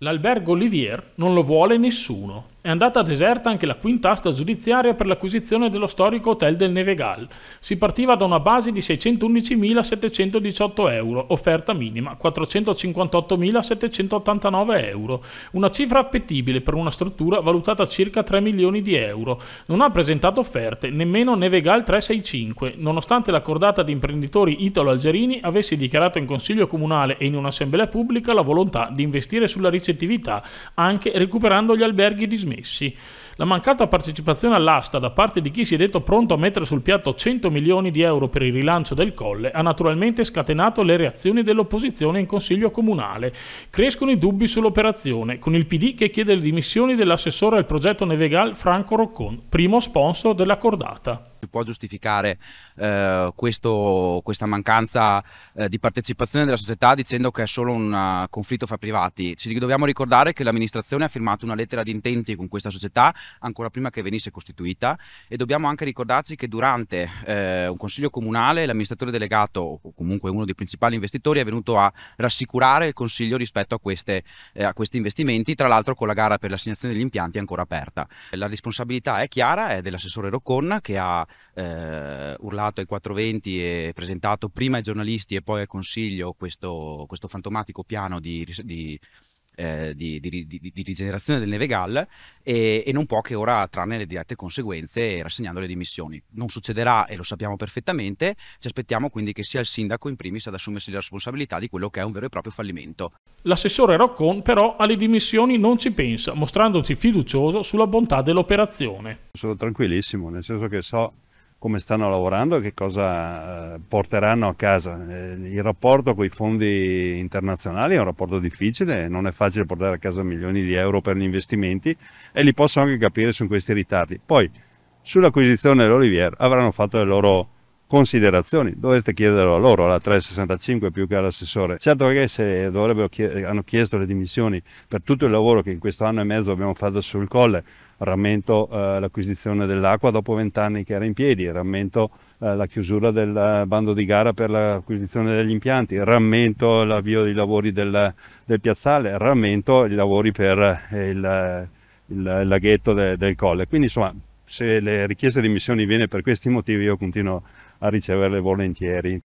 L'albergo Olivier non lo vuole nessuno. È andata deserta anche la quintasta giudiziaria per l'acquisizione dello storico hotel del Nevegal. Si partiva da una base di 611.718 euro, offerta minima 458.789 euro, una cifra appetibile per una struttura valutata a circa 3 milioni di euro. Non ha presentato offerte, nemmeno Nevegal 365, nonostante l'accordata di imprenditori italo-algerini avesse dichiarato in consiglio comunale e in un'assemblea pubblica la volontà di investire sulla ricettività, anche recuperando gli alberghi di messi. La mancata partecipazione all'asta da parte di chi si è detto pronto a mettere sul piatto 100 milioni di euro per il rilancio del Colle ha naturalmente scatenato le reazioni dell'opposizione in Consiglio Comunale. Crescono i dubbi sull'operazione, con il PD che chiede le dimissioni dell'assessore al progetto Nevegal Franco Roccon, primo sponsor della cordata può giustificare eh, questo, questa mancanza eh, di partecipazione della società dicendo che è solo un uh, conflitto fra privati. Ci dobbiamo ricordare che l'amministrazione ha firmato una lettera di intenti con questa società ancora prima che venisse costituita e dobbiamo anche ricordarci che durante eh, un consiglio comunale l'amministratore delegato o comunque uno dei principali investitori è venuto a rassicurare il consiglio rispetto a, queste, eh, a questi investimenti, tra l'altro con la gara per l'assegnazione degli impianti ancora aperta. La responsabilità è chiara, è dell'assessore Roccon che ha eh, urlato ai 420 e presentato prima ai giornalisti e poi al Consiglio questo, questo fantomatico piano di, di, eh, di, di, rigenerazione del Nevegal e, e non può che ora trarne le dirette conseguenze rassegnando le dimissioni. Non succederà e lo sappiamo perfettamente, ci aspettiamo quindi che sia il sindaco in primis ad assumersi la responsabilità di quello che è un vero e proprio fallimento. L'assessore Roccon però alle dimissioni non ci pensa, mostrandosi fiducioso sulla bontà dell'operazione. Sono tranquillissimo, nel senso che so come stanno lavorando e che cosa eh, porteranno a casa. Eh, il rapporto con i fondi internazionali è un rapporto difficile, non è facile portare a casa milioni di euro per gli investimenti e li posso anche capire su questi ritardi. Poi sull'acquisizione dell'Olivier avranno fatto le loro considerazioni, dovreste chiederlo a loro, alla 365 più che all'assessore. Certo che se chied hanno chiesto le dimissioni per tutto il lavoro che in questo anno e mezzo abbiamo fatto sul colle, Rammento eh, l'acquisizione dell'acqua dopo vent'anni che era in piedi, rammento eh, la chiusura del eh, bando di gara per l'acquisizione degli impianti, rammento l'avvio dei lavori del, del, piazzale, rammento i lavori per eh, il, il laghetto de, del colle. Quindi insomma se le richieste di missioni viene per questi motivi io continuo a riceverle volentieri.